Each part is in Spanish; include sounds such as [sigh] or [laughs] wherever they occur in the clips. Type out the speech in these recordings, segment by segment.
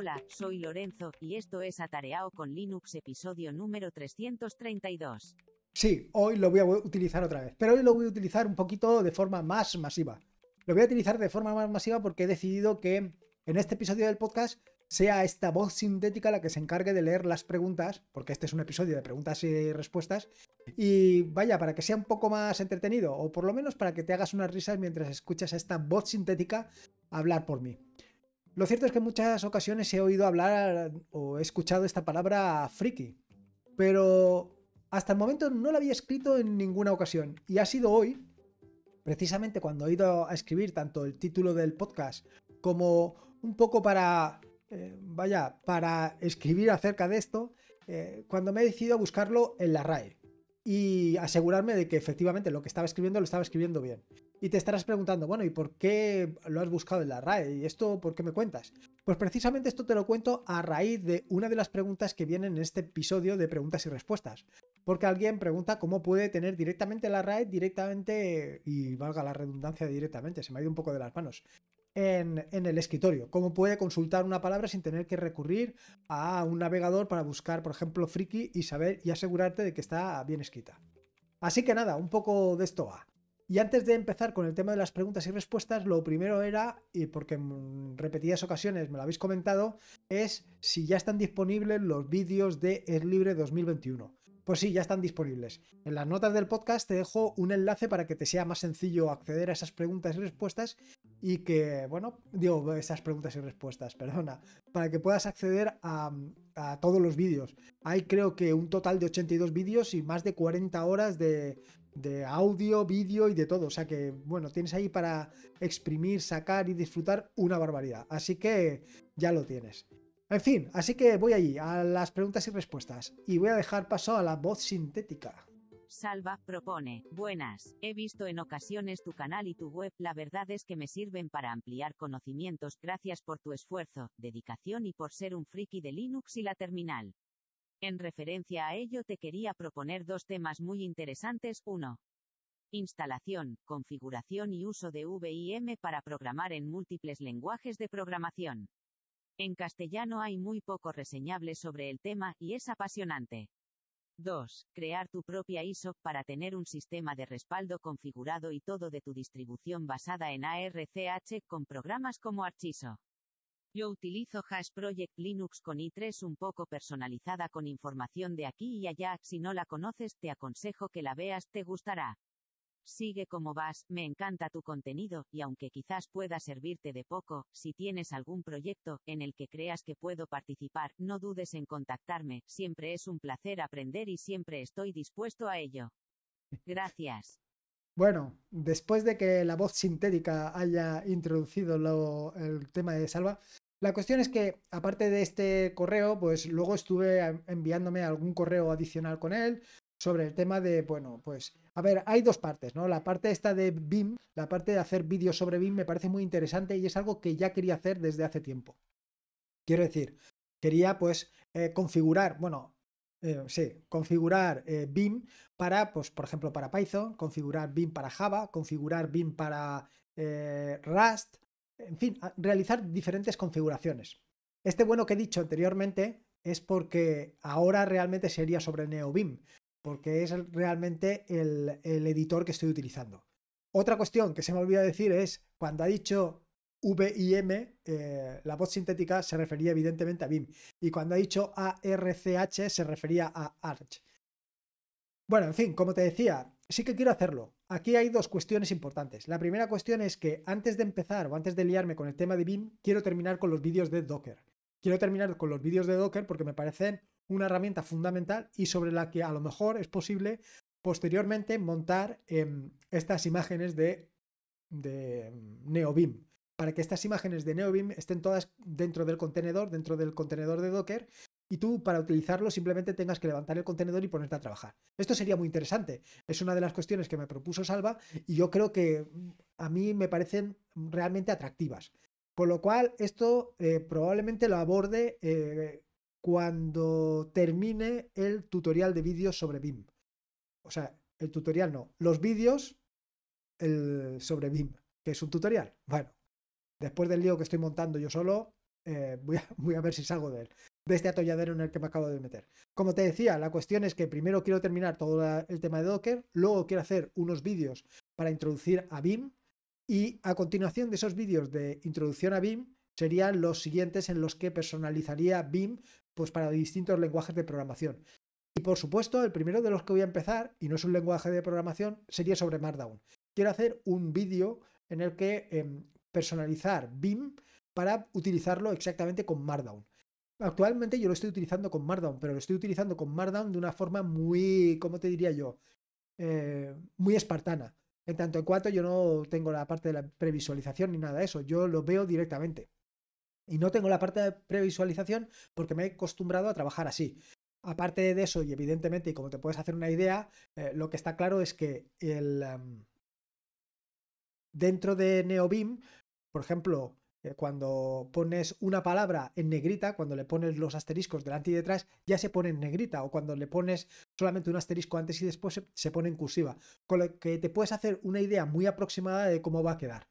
Hola, soy Lorenzo, y esto es Atareao con Linux, episodio número 332. Sí, hoy lo voy a utilizar otra vez, pero hoy lo voy a utilizar un poquito de forma más masiva. Lo voy a utilizar de forma más masiva porque he decidido que en este episodio del podcast sea esta voz sintética la que se encargue de leer las preguntas, porque este es un episodio de preguntas y respuestas, y vaya, para que sea un poco más entretenido, o por lo menos para que te hagas unas risas mientras escuchas a esta voz sintética hablar por mí. Lo cierto es que en muchas ocasiones he oído hablar o he escuchado esta palabra friki, pero hasta el momento no la había escrito en ninguna ocasión y ha sido hoy, precisamente cuando he ido a escribir tanto el título del podcast como un poco para, eh, vaya, para escribir acerca de esto, eh, cuando me he decidido a buscarlo en la RAE y asegurarme de que efectivamente lo que estaba escribiendo lo estaba escribiendo bien. Y te estarás preguntando, bueno, ¿y por qué lo has buscado en la RAE? ¿Y esto por qué me cuentas? Pues precisamente esto te lo cuento a raíz de una de las preguntas que vienen en este episodio de preguntas y respuestas. Porque alguien pregunta cómo puede tener directamente la RAE, directamente, y valga la redundancia directamente, se me ha ido un poco de las manos, en, el escritorio. Cómo puede consultar una palabra sin tener que recurrir a un navegador para buscar, por ejemplo, friki y saber y asegurarte de que está bien escrita. Así que nada, un poco de esto va. Y antes de empezar con el tema de las preguntas y respuestas, lo primero era, y porque en repetidas ocasiones me lo habéis comentado, es si ya están disponibles los vídeos de Es Libre 2021. Pues sí, ya están disponibles. En las notas del podcast te dejo un enlace para que te sea más sencillo acceder a esas preguntas y respuestas y que, bueno, digo, esas preguntas y respuestas, [laughs] perdona, para que puedas acceder a, a todos los vídeos. Hay creo que un total de 82 vídeos y más de 40 horas de, de audio, vídeo y de todo. O sea que, bueno, tienes ahí para exprimir, sacar y disfrutar una barbaridad. Así que ya lo tienes. En fin, así que voy allí, a las preguntas y respuestas. Y voy a dejar paso a la voz sintética. Salva propone, buenas, he visto en ocasiones tu canal y tu web, la verdad es que me sirven para ampliar conocimientos, gracias por tu esfuerzo, dedicación y por ser un friki de Linux y la terminal. En referencia a ello te quería proponer dos temas muy interesantes. 1. Instalación, configuración y uso de VIM para programar en múltiples lenguajes de programación. En castellano hay muy poco reseñable sobre el tema, y es apasionante. 2. Crear tu propia ISO, para tener un sistema de respaldo configurado y todo de tu distribución basada en ARCH con programas como Archiso. Yo utilizo Hash Project Linux con i3 un poco personalizada con información de aquí y allá, si no la conoces te aconsejo que la veas, te gustará. Sigue como vas, me encanta tu contenido, y aunque quizás pueda servirte de poco, si tienes algún proyecto en el que creas que puedo participar, no dudes en contactarme, siempre es un placer aprender y siempre estoy dispuesto a ello. [laughs] Gracias. Bueno, después de que la voz sintética haya introducido el tema de Salva, la cuestión es que, aparte de este correo, pues luego estuve enviándome algún correo adicional con él sobre el tema de, bueno, pues, a ver, hay dos partes, ¿no? La parte esta de BIM, la parte de hacer vídeos sobre BIM me parece muy interesante y es algo que ya quería hacer desde hace tiempo. Quiero decir, quería pues eh, configurar, bueno, eh, sí, configurar eh, BIM para, pues, por ejemplo, para Python, configurar BIM para Java, configurar BIM para eh, Rust, en fin, realizar diferentes configuraciones. Este bueno que he dicho anteriormente es porque ahora realmente sería sobre NeoBIM, porque es realmente el, el editor que estoy utilizando. Otra cuestión que se me olvida decir es, cuando ha dicho VIM, eh, la voz sintética se refería evidentemente a BIM. Y cuando ha dicho ARCH se refería a ARCH. Bueno, en fin, como te decía, sí que quiero hacerlo. Aquí hay dos cuestiones importantes. La primera cuestión es que antes de empezar o antes de liarme con el tema de BIM, quiero terminar con los vídeos de Docker. Quiero terminar con los vídeos de Docker porque me parecen una herramienta fundamental y sobre la que a lo mejor es posible posteriormente montar em, estas imágenes de, de em, NeoBIM, para que estas imágenes de Neobim estén todas dentro del contenedor, dentro del contenedor de Docker, y tú para utilizarlo simplemente tengas que levantar el contenedor y ponerte a trabajar. Esto sería muy interesante. Es una de las cuestiones que me propuso Salva y yo creo que mm, a mí me parecen realmente atractivas. Con lo cual, esto eh, probablemente lo aborde eh, cuando termine el tutorial de vídeos sobre BIM. O sea, el tutorial no, los vídeos sobre BIM, que es un tutorial. Bueno, después del lío que estoy montando yo solo, eh, [laughs] voy, a, ver si salgo de él, de este atolladero en el que me acabo de meter. Como te decía, la cuestión es que primero quiero terminar todo el tema de Docker, luego quiero hacer unos vídeos para introducir a BIM y a continuación de esos vídeos de introducción a BIM serían los siguientes en los que personalizaría BIM pues, para distintos lenguajes de programación. Y por supuesto, el primero de los que voy a empezar, y no es un lenguaje de programación, sería sobre Markdown. Quiero hacer un vídeo en el que em, personalizar BIM para utilizarlo exactamente con Markdown. Actualmente yo lo estoy utilizando con Markdown, pero lo estoy utilizando con Markdown de una forma muy, ¿cómo te diría yo? Eh, muy espartana. En tanto en cuanto yo no tengo la parte de la previsualización ni nada de eso, yo lo veo directamente. Y no tengo la parte de previsualización porque me he acostumbrado a trabajar así. Aparte de eso, y evidentemente, y como te puedes hacer una idea, eh, lo que está claro es que el, em, dentro de NeoBeam, por ejemplo, eh, cuando pones una palabra en negrita, cuando le pones los asteriscos delante y detrás, ya se pone en negrita, o cuando le pones solamente un asterisco antes y después se, pone en cursiva, con lo que te puedes hacer una idea muy aproximada de cómo va a quedar.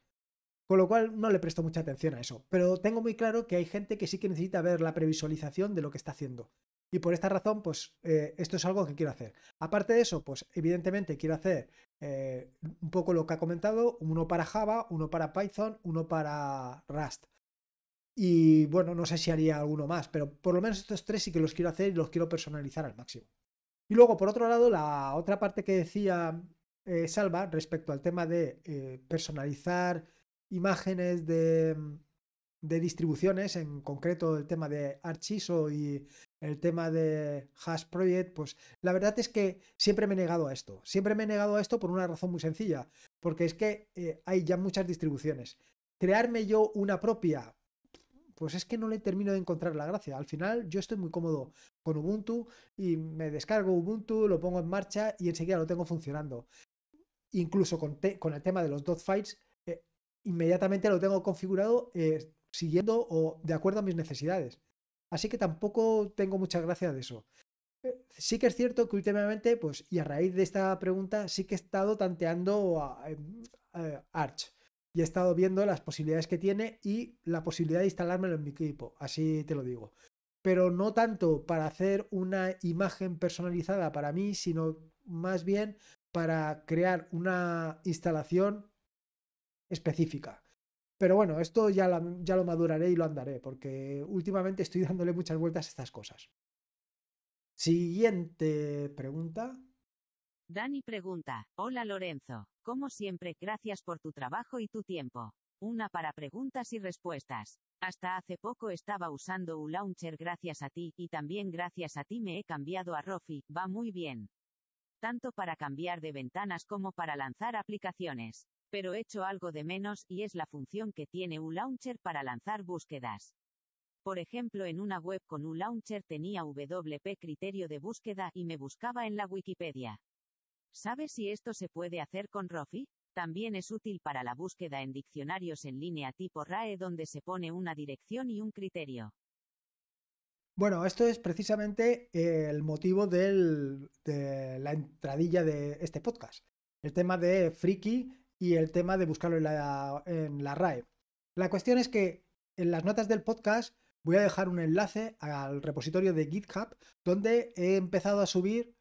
Con lo cual no le presto mucha atención a eso, pero tengo muy claro que hay gente que sí que necesita ver la previsualización de lo que está haciendo. Y por esta razón, pues eh, esto es algo que quiero hacer. Aparte de eso, pues evidentemente quiero hacer eh, un poco lo que ha comentado, uno para Java, uno para Python, uno para Rust. Y bueno, no sé si haría alguno más, pero por lo menos estos tres sí que los quiero hacer y los quiero personalizar al máximo. Y luego, por otro lado, la otra parte que decía eh, Salva respecto al tema de personalizar imágenes de, de, distribuciones, en concreto el tema de Archiso y el tema de Hash Project, pues la verdad es que siempre me he negado a esto. Siempre me he negado a esto por una razón muy sencilla, porque es que eh, hay ya muchas distribuciones. Crearme yo una propia, pues es que no le termino de encontrar la gracia. Al final yo estoy muy cómodo con Ubuntu y me descargo Ubuntu, lo pongo en marcha y enseguida lo tengo funcionando. Incluso con, con el tema de los dotfiles eh, inmediatamente lo tengo configurado eh, siguiendo o de acuerdo a mis necesidades. Así que tampoco tengo mucha gracia de eso. Eh, sí que es cierto que últimamente, pues, y a raíz de esta pregunta, sí que he estado tanteando a, eh, eh, Arch y he estado viendo las posibilidades que tiene y la posibilidad de instalármelo en mi equipo, así te lo digo. Pero no tanto para hacer una imagen personalizada para mí, sino más bien para crear una instalación específica. Pero bueno, esto ya, lo maduraré y lo andaré, porque últimamente estoy [laughs] dándole muchas vueltas a estas cosas. Siguiente pregunta. Dani pregunta, hola Lorenzo, como siempre, gracias por tu trabajo y tu tiempo. Una para preguntas y respuestas. Hasta hace poco estaba usando un launcher gracias a ti, y también gracias a ti me he cambiado a Rofi, va muy bien. Tanto para cambiar de ventanas como para lanzar aplicaciones. Pero echo algo de menos, y es la función que tiene ULauncher para lanzar búsquedas. Por ejemplo, en una web con ULauncher tenía WP criterio de búsqueda y me buscaba en la Wikipedia. ¿Sabes si esto se puede hacer con Rofi? También es útil para la búsqueda en diccionarios en línea tipo RAE donde se pone una dirección y un criterio. Bueno, esto es precisamente eh, el motivo de la entradilla de este podcast. El tema de friki y el tema de buscarlo en la, en la RAE. La cuestión es que en las notas del podcast voy a dejar un enlace al repositorio de GitHub donde he empezado a subir,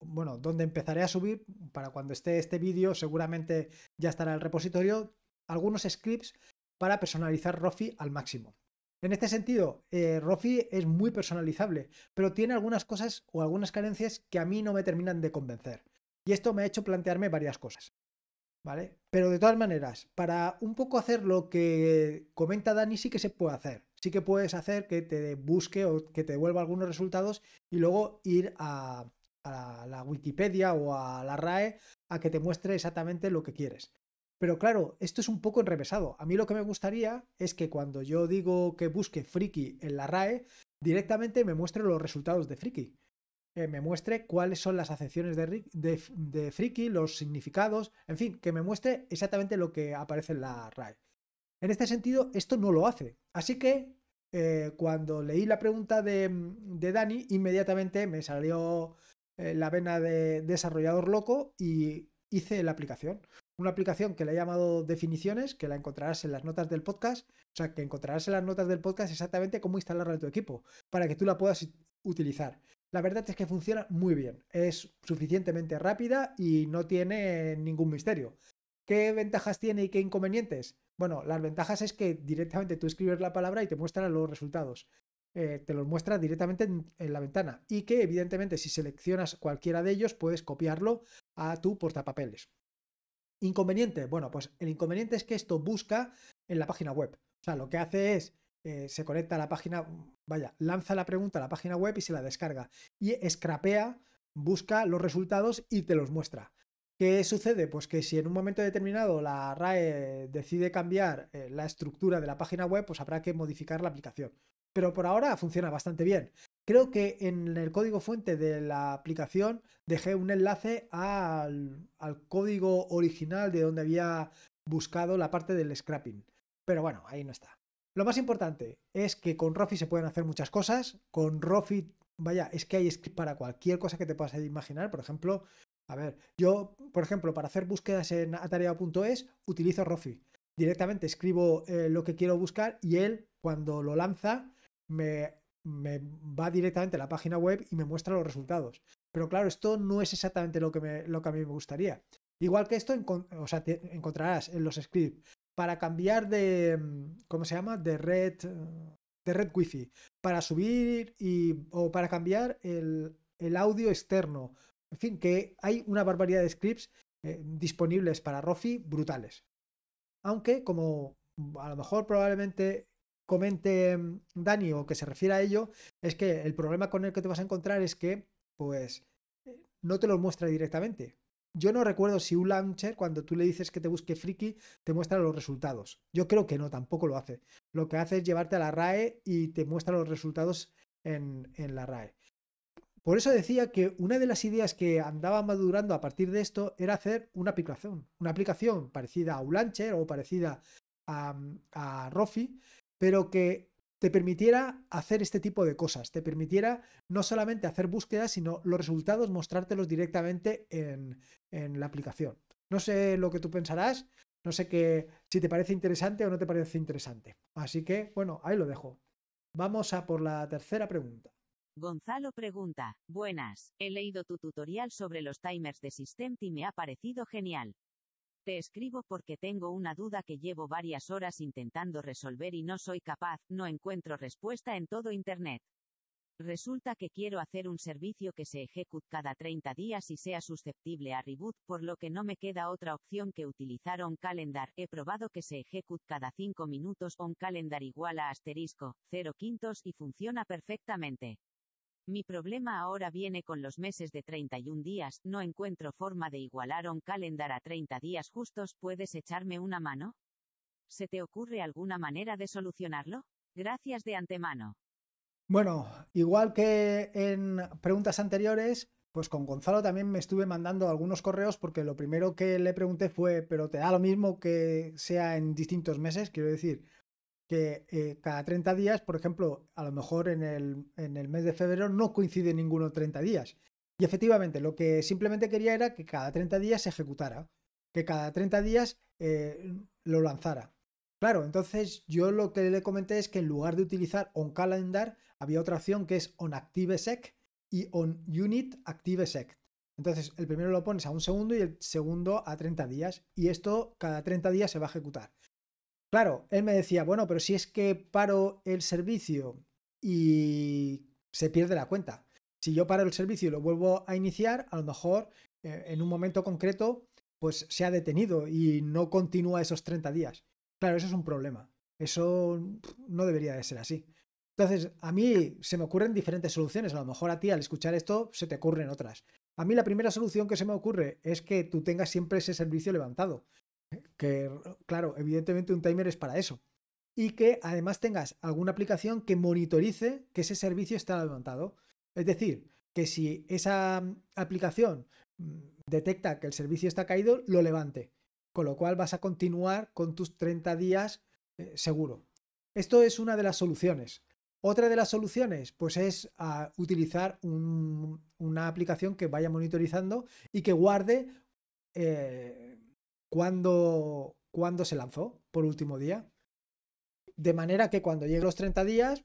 bueno, donde empezaré a subir para cuando esté este vídeo, seguramente ya estará el repositorio, algunos scripts para personalizar Rofi al máximo. En este sentido, eh, Rofi es muy personalizable, pero tiene algunas cosas o algunas carencias que a mí no me terminan de convencer. Y esto me ha hecho plantearme varias cosas. Pero de todas maneras, para un poco hacer lo que comenta Dani, sí que se puede hacer. Sí que puedes hacer que te busque o que te devuelva algunos resultados y luego ir a, a la Wikipedia o a la RAE a que te muestre exactamente lo que quieres. Pero claro, esto es un poco enrevesado. A mí lo que me gustaría es que cuando yo digo que busque friki en la RAE, directamente me muestre los resultados de friki me muestre cuáles son las acepciones de, friki, los significados, en fin, que me muestre exactamente lo que aparece en la RAE. En este sentido, esto no lo hace. Así que eh, cuando leí la pregunta de, de Dani, inmediatamente me salió eh, la vena de desarrollador loco y hice la aplicación. Una aplicación que le he llamado definiciones, que la encontrarás en las notas del podcast. O sea, que encontrarás en las notas del podcast exactamente cómo instalarla en tu equipo, para que tú la puedas utilizar. La verdad es que funciona muy bien, es suficientemente rápida y no tiene ningún misterio. ¿Qué ventajas tiene y qué inconvenientes? Bueno, las ventajas es que directamente tú escribes la palabra y te muestra los resultados. Eh, te los muestra directamente en, la ventana y que evidentemente si seleccionas cualquiera de ellos puedes copiarlo a tu portapapeles. Inconveniente, bueno, pues el inconveniente es que esto busca en la página web. O sea, lo que hace es, eh, se conecta a la página, Vaya, lanza la pregunta a la página web y se la descarga. Y scrapea, busca los resultados y te los muestra. ¿Qué sucede? Pues que si en un momento determinado la RAE decide cambiar eh, la estructura de la página web, pues habrá que modificar la aplicación. Pero por ahora funciona bastante bien. Creo que en el código fuente de la aplicación dejé un enlace al, al código original de donde había buscado la parte del scrapping. Pero bueno, ahí no está. Lo más importante es que con Rofi se pueden hacer muchas cosas. Con Rofi, vaya, es que hay script para cualquier cosa que te puedas imaginar. Por ejemplo, a ver, yo, por ejemplo, para hacer búsquedas en atareado.es utilizo Rofi. Directamente escribo eh, lo que quiero buscar y él, cuando lo lanza, me, va directamente a la página web y me muestra los resultados. Pero claro, esto no es exactamente lo que, a mí me gustaría. Igual que esto, o sea, te encontrarás en los scripts para cambiar de, mm, ¿cómo se llama? De red, eh, de red wifi, para subir y, o para cambiar el, audio externo. En fin, que hay una barbaridad de scripts eh, disponibles para Rofi brutales. Aunque, como a lo mejor probablemente comente mm, Dani o que se refiera a ello, es que el problema con el que te vas a encontrar es que, pues, eh, no te lo muestra directamente. Yo no recuerdo si un launcher, cuando tú le dices que te busque friki, te muestra los resultados. Yo creo que no, tampoco lo hace. Lo que hace es llevarte a la RAE y te muestra los resultados en, la RAE. Por eso decía que una de las ideas que andaba madurando a partir de esto era hacer una aplicación, una aplicación parecida a un launcher o parecida a, a Rofi, pero que te permitiera hacer este tipo de cosas, te permitiera no solamente hacer búsquedas, sino los resultados mostrártelos directamente en, la aplicación. No sé lo que tú pensarás, no sé que si te parece interesante o no te parece interesante. Así que, bueno, ahí lo dejo. Vamos a por la tercera pregunta. Gonzalo pregunta, buenas, he leído tu tutorial sobre los timers de System y me ha parecido genial. Te escribo porque tengo una duda que llevo varias horas intentando resolver y no soy capaz, no encuentro respuesta en todo Internet. Resulta que quiero hacer un servicio que se ejecute cada 30 días y sea susceptible a reboot, por lo que no me queda otra opción que utilizar onCalendar, calendar. He probado que se ejecute cada 5 minutos un calendar igual a asterisco, 0 quintos y funciona perfectamente. Mi problema ahora viene con los meses de 31 días, no encuentro forma de igualar un calendar a 30 días justos, ¿puedes echarme una mano? ¿Se te ocurre alguna manera de solucionarlo? Gracias de antemano. Bueno, igual que en preguntas anteriores, pues con Gonzalo también me estuve mandando algunos correos porque lo primero que le pregunté fue, pero te da lo mismo que sea en distintos meses, quiero decir, que eh, cada 30 días, por ejemplo, a lo mejor en el, en el mes de febrero no coincide ninguno 30 días. Y efectivamente, lo que simplemente quería era que cada 30 días se ejecutara, que cada 30 días eh, lo lanzara. Claro, entonces yo lo que le comenté es que en lugar de utilizar OnCalendar, había otra opción que es OnActiveSec y OnUnitActiveSec. Entonces, el primero lo pones a un segundo y el segundo a 30 días, y esto cada 30 días se va a ejecutar. Claro, él me decía, bueno, pero si es que paro el servicio y se pierde la cuenta. Si yo paro el servicio y lo vuelvo a iniciar, a lo mejor eh, en un momento concreto, pues se ha detenido y no continúa esos 30 días. Claro, eso es un problema. Eso no debería de ser así. Entonces, a mí se me ocurren diferentes soluciones. A lo mejor a ti al escuchar esto se te ocurren otras. A mí la primera solución que se me ocurre es que tú tengas siempre ese servicio levantado que claro, evidentemente un timer es para eso. Y que además tengas alguna aplicación que monitorice que ese servicio está levantado. Es decir, que si esa mm, aplicación mm, detecta que el servicio está caído, lo levante. Con lo cual vas a continuar con tus 30 días eh, seguro. Esto es una de las soluciones. Otra de las soluciones, pues es ah, utilizar una aplicación que vaya monitorizando y que guarde eh, cuando se lanzó por último día. De manera que cuando llegue los 30 días,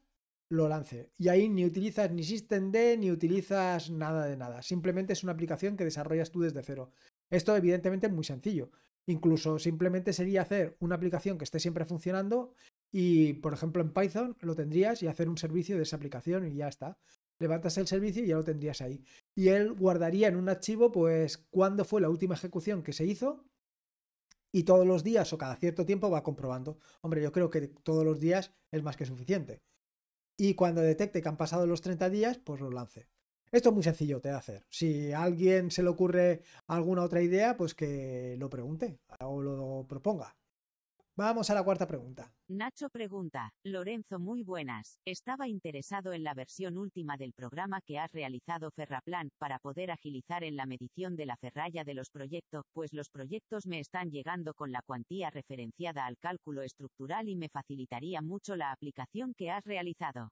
lo lance. Y ahí ni utilizas ni SystemD, ni utilizas nada de nada. Simplemente es una aplicación que desarrollas tú desde cero. Esto evidentemente es muy sencillo. Incluso simplemente sería hacer una aplicación que esté siempre funcionando y, por ejemplo, en Python lo tendrías y hacer un servicio de esa aplicación y ya está. Levantas el servicio y ya lo tendrías ahí. Y él guardaría en un archivo, pues, cuándo fue la última ejecución que se hizo y todos los días o cada cierto tiempo va comprobando. Hombre, yo creo que todos los días es más que suficiente. Y cuando detecte que han pasado los 30 días, pues lo lance. Esto es muy sencillo de hacer. Si a alguien se le ocurre alguna otra idea, pues que lo pregunte o lo proponga. Vamos a la cuarta pregunta. Nacho pregunta, Lorenzo, muy buenas. Estaba interesado en la versión última del programa que has realizado Ferraplan para poder agilizar en la medición de la ferralla de los proyectos, pues los proyectos me están llegando con la cuantía referenciada al cálculo estructural y me facilitaría mucho la aplicación que has realizado.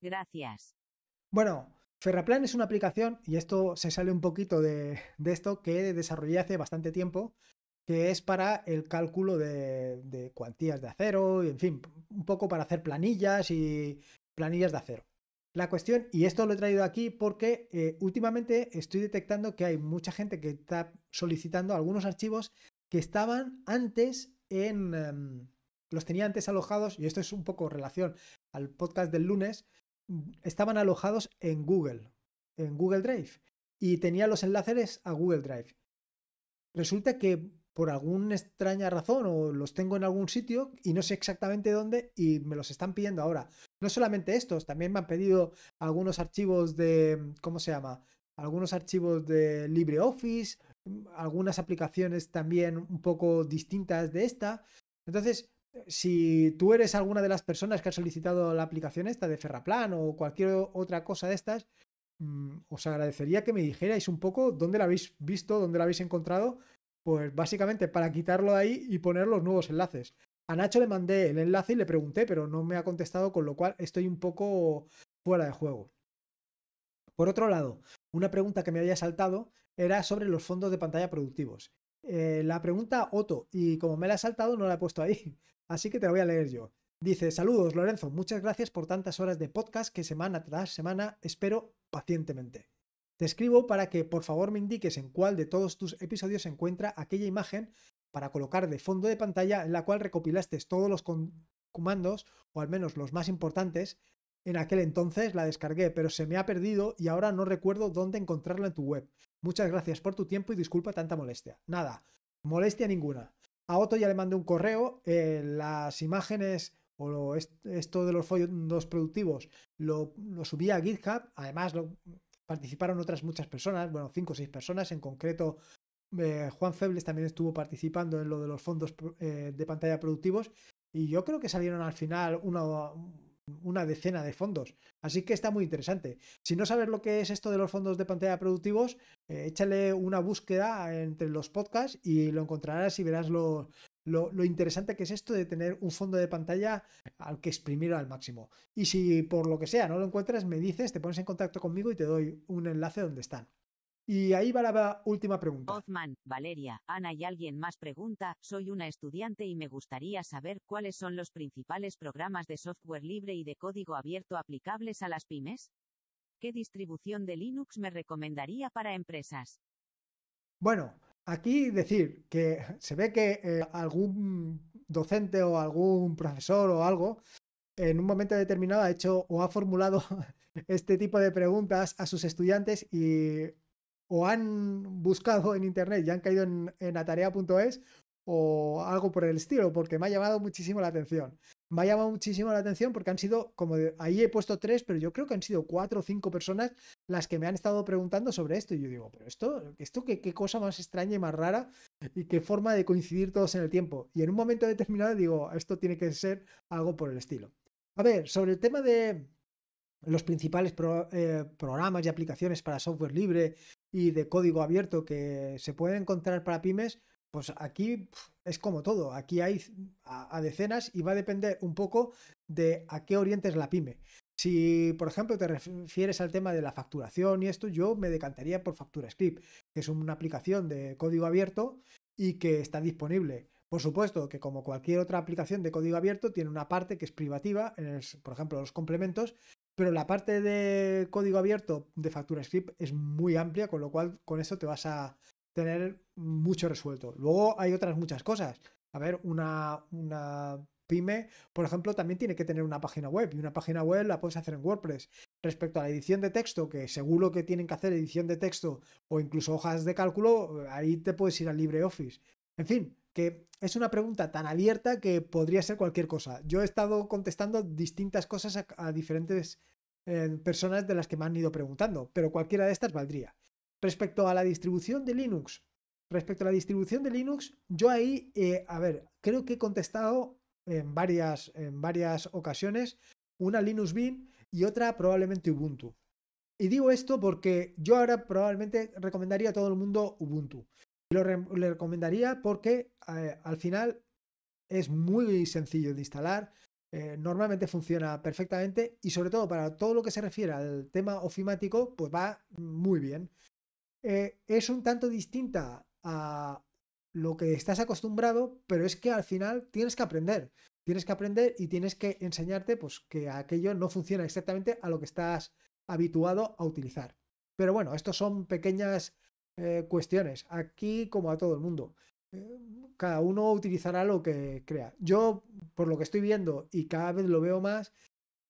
Gracias. Bueno, Ferraplan es una aplicación, y esto se sale un poquito de, de esto, que desarrollé hace bastante tiempo que es para el cálculo de, cuantías de acero, y en fin, un poco para hacer planillas y planillas de acero. La cuestión, y esto lo he traído aquí porque eh, últimamente estoy detectando que hay mucha gente que está solicitando algunos archivos que estaban antes en... Em, los tenía antes alojados, y esto es un poco relación al podcast del lunes, estaban alojados en Google, en Google Drive, y tenía los enlaces a Google Drive. Resulta que por alguna extraña razón o los tengo en algún sitio y no sé exactamente dónde y me los están pidiendo ahora. No solamente estos, también me han pedido algunos archivos de, ¿cómo se llama? Algunos archivos de LibreOffice, algunas aplicaciones también un poco distintas de esta. Entonces, si tú eres alguna de las personas que ha solicitado la aplicación esta de Ferraplan o cualquier otra cosa de estas, mm, os agradecería que me dijerais un poco dónde la habéis visto, dónde la habéis encontrado pues básicamente para quitarlo de ahí y poner los nuevos enlaces. A Nacho le mandé el enlace y le pregunté, pero no me ha contestado, con lo cual estoy un poco fuera de juego. Por otro lado, una pregunta que me había saltado era sobre los fondos de pantalla productivos. Eh, la pregunta Otto, y como me la ha saltado, no la he puesto ahí, [laughs] así que te la voy a leer yo. Dice, saludos Lorenzo, muchas gracias por tantas horas de podcast que semana tras semana espero pacientemente. Te escribo para que por favor me indiques en cuál de todos tus episodios se encuentra aquella imagen para colocar de fondo de pantalla en la cual recopilaste todos los comandos, o al menos los más importantes. En aquel entonces la descargué, pero se me ha perdido y ahora no recuerdo dónde encontrarla en tu web. Muchas gracias por tu tiempo y disculpa tanta molestia. Nada, molestia ninguna. A Otto ya le mandé un correo, eh, las imágenes o esto de los fondos productivos lo subí a GitHub, además lo, participaron otras muchas personas, bueno, cinco o seis personas, en concreto eh, Juan Febles también estuvo participando en lo de los fondos eh, de pantalla productivos y yo creo que salieron al final una, decena de fondos. Así que está muy interesante. Si no sabes lo que es esto de los fondos de pantalla productivos, eh, échale una búsqueda entre los podcasts y lo encontrarás y verás lo, lo, interesante que es esto de tener un fondo de pantalla al que exprimir al máximo. Y si por lo que sea no lo encuentras, me dices, te pones en contacto conmigo y te doy un enlace donde están. Y ahí va la última pregunta. Othman, Valeria, Ana y alguien más pregunta, soy una estudiante y me gustaría saber cuáles son los principales programas de software libre y de código abierto aplicables a las pymes. ¿Qué distribución de Linux me recomendaría para empresas? Bueno, Aquí decir que se ve que eh, algún docente o algún profesor o algo en un momento determinado ha hecho o ha formulado [laughs] este tipo de preguntas a sus estudiantes y o han buscado en internet y han caído en atarea.es o algo por el estilo, porque me ha llamado muchísimo la atención me ha llamado muchísimo la atención porque han sido, como ahí he puesto tres, pero yo creo que han sido cuatro o cinco personas las que me han estado preguntando sobre esto. Y yo digo, pero esto, esto qué, cosa más extraña y más rara y qué forma de coincidir todos en el tiempo. Y en un momento determinado digo, esto tiene que ser algo por el estilo. A ver, sobre el tema de los principales eh, programas y aplicaciones para software libre y de código abierto que se pueden encontrar para pymes, pues aquí es como todo, aquí hay a, decenas y va a depender un poco de a qué orientes la pyme. Si, por ejemplo, te refieres al tema de la facturación y esto, yo me decantaría por FacturaScript, que es una aplicación de código abierto y que está disponible. Por supuesto que como cualquier otra aplicación de código abierto, tiene una parte que es privativa, por ejemplo, los complementos, pero la parte de código abierto de FacturaScript es muy amplia, con lo cual con eso te vas a tener mucho resuelto. Luego hay otras muchas cosas. A ver, una, pyme, por ejemplo, también tiene que tener una página web y una página web la puedes hacer en WordPress. Respecto a la edición de texto, que seguro que tienen que hacer edición de texto o incluso hojas de cálculo, ahí te puedes ir al LibreOffice. En fin, que es una pregunta tan abierta que podría ser cualquier cosa. Yo he estado contestando distintas cosas a, diferentes eh, personas de las que me han ido preguntando, pero cualquiera de estas valdría. Respecto a la distribución de Linux, respecto a la distribución de Linux, yo ahí, eh, a ver, creo que he contestado en varias, en varias ocasiones, una Linux bin y otra probablemente Ubuntu. Y digo esto porque yo ahora probablemente recomendaría a todo el mundo Ubuntu. Y lo le recomendaría porque eh, al final es muy sencillo de instalar, eh, normalmente funciona perfectamente y sobre todo para todo lo que se refiere al tema ofimático, pues va muy bien. Eh, es un tanto distinta a lo que estás acostumbrado, pero es que al final tienes que aprender. Tienes que aprender y tienes que enseñarte pues, que aquello no funciona exactamente a lo que estás habituado a utilizar. Pero bueno, estos son pequeñas eh, cuestiones, aquí como a todo el mundo. Eh, cada uno utilizará lo que crea. Yo, por lo que estoy viendo y cada vez lo veo más,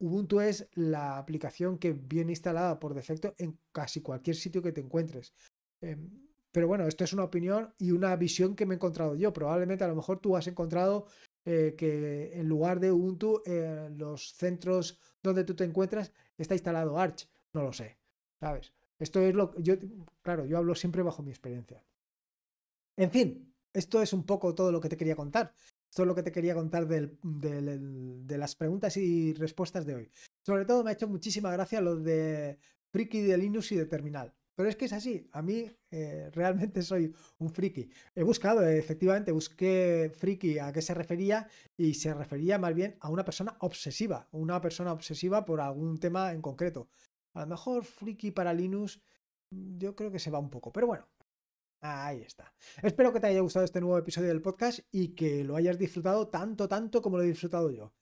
Ubuntu es la aplicación que viene instalada por defecto en casi cualquier sitio que te encuentres. Em, pero bueno, esto es una opinión y una visión que me he encontrado yo. Probablemente a lo mejor tú has encontrado eh, que en lugar de Ubuntu, en eh, los centros donde tú te encuentras está instalado Arch. No lo sé, ¿sabes? Esto es lo que yo, claro, yo hablo siempre bajo mi experiencia. En fin, esto es un poco todo lo que te quería contar. Esto es lo que te quería contar de las preguntas y respuestas de hoy. Sobre todo me ha hecho muchísima gracia lo de friki de Linux y de terminal. Pero es que es así, a mí eh, realmente [laughs] soy un friki. He buscado, eh, efectivamente, busqué friki a qué se refería y se refería más bien a una persona obsesiva, una persona obsesiva por algún tema en concreto. A lo mejor friki para Linux mm, yo creo que se va un poco, pero bueno, Ahí está. Espero que te haya gustado este nuevo episodio del podcast y que lo hayas disfrutado tanto, tanto como lo he disfrutado yo.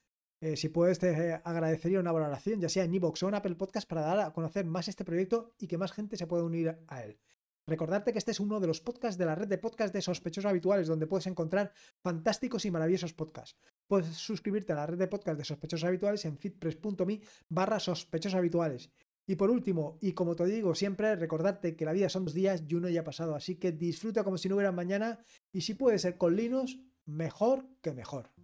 Eh, si puedes, te agradecería una valoración, ya sea en iVoox o en Apple Podcast, para dar a conocer más este proyecto y que más gente se pueda unir a él. Recordarte que este es uno de los podcasts de la red de podcasts de sospechosos habituales, donde puedes encontrar fantásticos y maravillosos podcasts. Puedes suscribirte a la red de podcasts de sospechosos habituales en fitpress.me barra sospechosos habituales y por último, y como te digo siempre, recordarte que la vida son dos días y uno ya ha pasado, así que disfruta como si no hubiera mañana y si puede ser con linos, mejor que mejor.